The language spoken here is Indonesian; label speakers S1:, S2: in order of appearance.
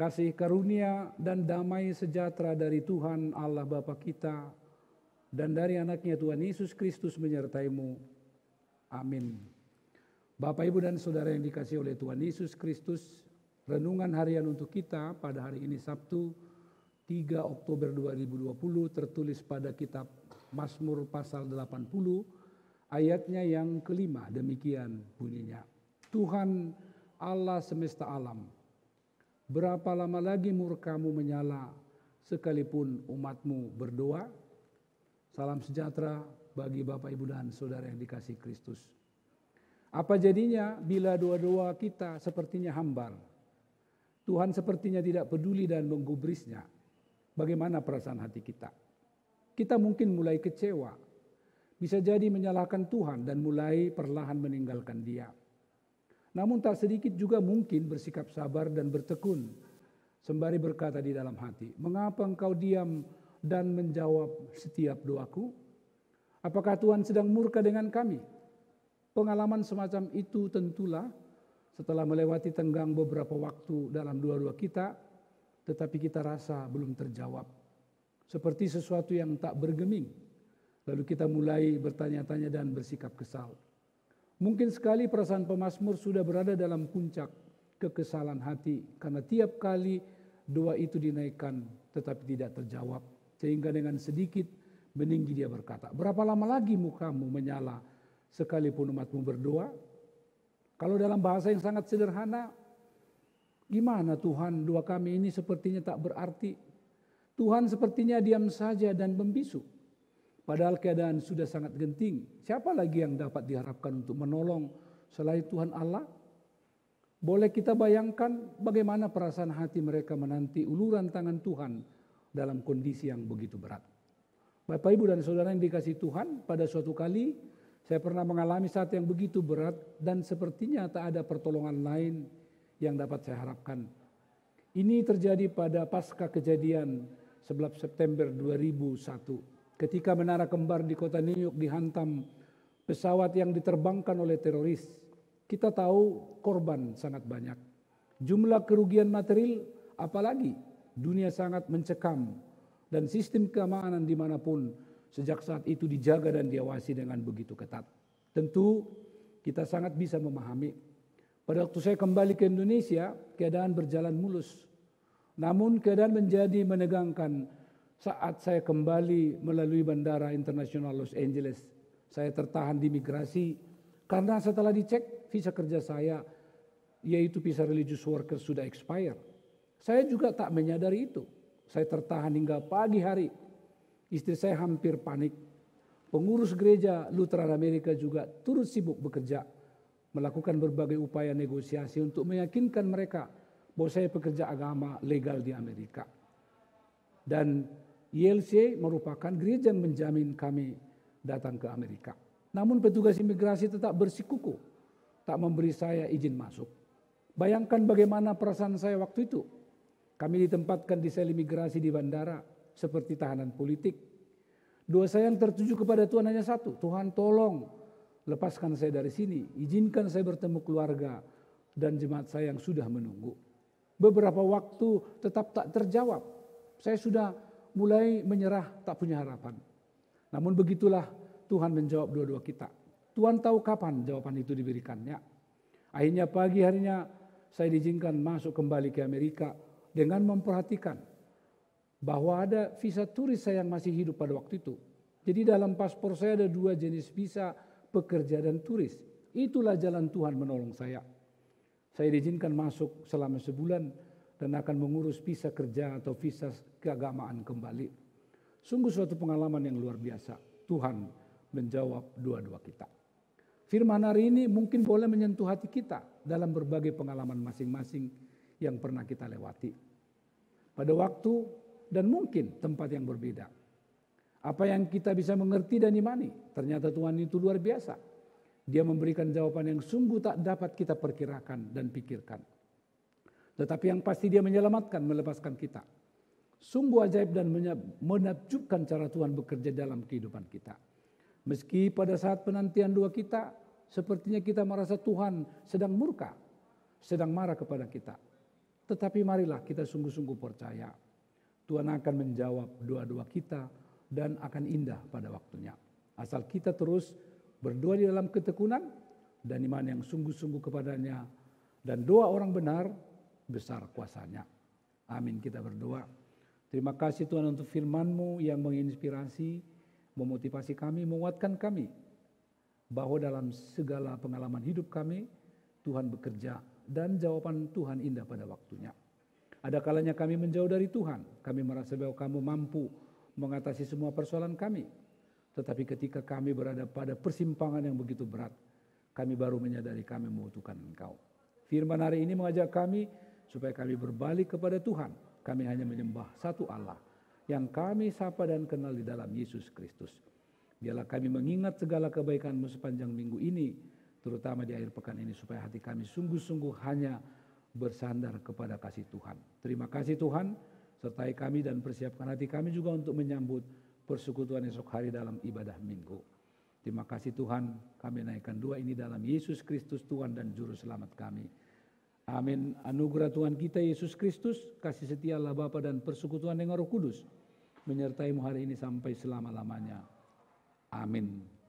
S1: kasih karunia dan damai sejahtera dari Tuhan Allah Bapa kita dan dari anaknya Tuhan Yesus Kristus menyertaimu. Amin. Bapak, Ibu, dan Saudara yang dikasih oleh Tuhan Yesus Kristus, renungan harian untuk kita pada hari ini Sabtu 3 Oktober 2020 tertulis pada kitab Mazmur pasal 80 ayatnya yang kelima demikian bunyinya. Tuhan Allah semesta alam Berapa lama lagi murkamu menyala sekalipun umatmu berdoa? Salam sejahtera bagi Bapak Ibu dan Saudara yang dikasih Kristus. Apa jadinya bila doa-doa kita sepertinya hambar? Tuhan sepertinya tidak peduli dan menggubrisnya. Bagaimana perasaan hati kita? Kita mungkin mulai kecewa, bisa jadi menyalahkan Tuhan dan mulai perlahan meninggalkan Dia. Namun tak sedikit juga mungkin bersikap sabar dan bertekun. Sembari berkata di dalam hati, mengapa engkau diam dan menjawab setiap doaku? Apakah Tuhan sedang murka dengan kami? Pengalaman semacam itu tentulah setelah melewati tenggang beberapa waktu dalam dua-dua kita, tetapi kita rasa belum terjawab. Seperti sesuatu yang tak bergeming. Lalu kita mulai bertanya-tanya dan bersikap kesal. Mungkin sekali perasaan pemazmur sudah berada dalam puncak kekesalan hati karena tiap kali doa itu dinaikkan tetapi tidak terjawab sehingga dengan sedikit meninggi dia berkata, "Berapa lama lagi mukamu menyala sekalipun umatmu berdoa?" Kalau dalam bahasa yang sangat sederhana, gimana Tuhan doa kami ini sepertinya tak berarti. Tuhan sepertinya diam saja dan membisu. Padahal keadaan sudah sangat genting. Siapa lagi yang dapat diharapkan untuk menolong selain Tuhan Allah? Boleh kita bayangkan bagaimana perasaan hati mereka menanti uluran tangan Tuhan dalam kondisi yang begitu berat. Bapak, Ibu, dan Saudara yang dikasih Tuhan, pada suatu kali saya pernah mengalami saat yang begitu berat dan sepertinya tak ada pertolongan lain yang dapat saya harapkan. Ini terjadi pada pasca kejadian 11 September 2001 ketika menara kembar di kota New York dihantam pesawat yang diterbangkan oleh teroris, kita tahu korban sangat banyak. Jumlah kerugian material apalagi dunia sangat mencekam dan sistem keamanan dimanapun sejak saat itu dijaga dan diawasi dengan begitu ketat. Tentu kita sangat bisa memahami. Pada waktu saya kembali ke Indonesia, keadaan berjalan mulus. Namun keadaan menjadi menegangkan saat saya kembali melalui Bandara Internasional Los Angeles, saya tertahan di imigrasi karena setelah dicek visa kerja saya, yaitu visa religious worker sudah expire. Saya juga tak menyadari itu. Saya tertahan hingga pagi hari. Istri saya hampir panik. Pengurus gereja Lutheran Amerika juga turut sibuk bekerja, melakukan berbagai upaya negosiasi untuk meyakinkan mereka bahwa saya pekerja agama legal di Amerika. Dan ILC e merupakan gereja yang menjamin kami datang ke Amerika. Namun petugas imigrasi tetap bersikuku, tak memberi saya izin masuk. Bayangkan bagaimana perasaan saya waktu itu. Kami ditempatkan di sel imigrasi di bandara seperti tahanan politik. Doa saya yang tertuju kepada Tuhan hanya satu, Tuhan tolong lepaskan saya dari sini, izinkan saya bertemu keluarga dan jemaat saya yang sudah menunggu. Beberapa waktu tetap tak terjawab. Saya sudah mulai menyerah, tak punya harapan. Namun begitulah Tuhan menjawab dua-dua kita. Tuhan tahu kapan jawaban itu diberikannya. Akhirnya pagi harinya saya diizinkan masuk kembali ke Amerika dengan memperhatikan bahwa ada visa turis saya yang masih hidup pada waktu itu. Jadi dalam paspor saya ada dua jenis visa, pekerja dan turis. Itulah jalan Tuhan menolong saya. Saya diizinkan masuk selama sebulan dan akan mengurus visa kerja atau visa keagamaan kembali. Sungguh suatu pengalaman yang luar biasa. Tuhan menjawab dua-dua kita. Firman hari ini mungkin boleh menyentuh hati kita dalam berbagai pengalaman masing-masing yang pernah kita lewati. Pada waktu dan mungkin tempat yang berbeda. Apa yang kita bisa mengerti dan imani, ternyata Tuhan itu luar biasa. Dia memberikan jawaban yang sungguh tak dapat kita perkirakan dan pikirkan. Tetapi yang pasti dia menyelamatkan, melepaskan kita. Sungguh ajaib dan menakjubkan cara Tuhan bekerja dalam kehidupan kita. Meski pada saat penantian dua kita, sepertinya kita merasa Tuhan sedang murka, sedang marah kepada kita. Tetapi marilah kita sungguh-sungguh percaya. Tuhan akan menjawab doa-doa kita dan akan indah pada waktunya. Asal kita terus berdoa di dalam ketekunan dan iman yang sungguh-sungguh kepadanya. Dan doa orang benar besar kuasanya. Amin kita berdoa. Terima kasih Tuhan untuk firman-Mu yang menginspirasi, memotivasi kami, menguatkan kami. Bahwa dalam segala pengalaman hidup kami, Tuhan bekerja dan jawaban Tuhan indah pada waktunya. Ada kalanya kami menjauh dari Tuhan. Kami merasa bahwa kamu mampu mengatasi semua persoalan kami. Tetapi ketika kami berada pada persimpangan yang begitu berat, kami baru menyadari kami membutuhkan Engkau. Firman hari ini mengajak kami supaya kami berbalik kepada Tuhan. Kami hanya menyembah satu Allah yang kami sapa dan kenal di dalam Yesus Kristus. Biarlah kami mengingat segala kebaikanmu sepanjang minggu ini, terutama di akhir pekan ini, supaya hati kami sungguh-sungguh hanya bersandar kepada kasih Tuhan. Terima kasih Tuhan, sertai kami dan persiapkan hati kami juga untuk menyambut persekutuan esok hari dalam ibadah minggu. Terima kasih Tuhan, kami naikkan doa ini dalam Yesus Kristus Tuhan dan Juru Selamat kami. Amin. Anugerah Tuhan kita Yesus Kristus, kasih setia Allah Bapa dan persekutuan dengan Roh Kudus menyertaimu hari ini sampai selama-lamanya. Amin.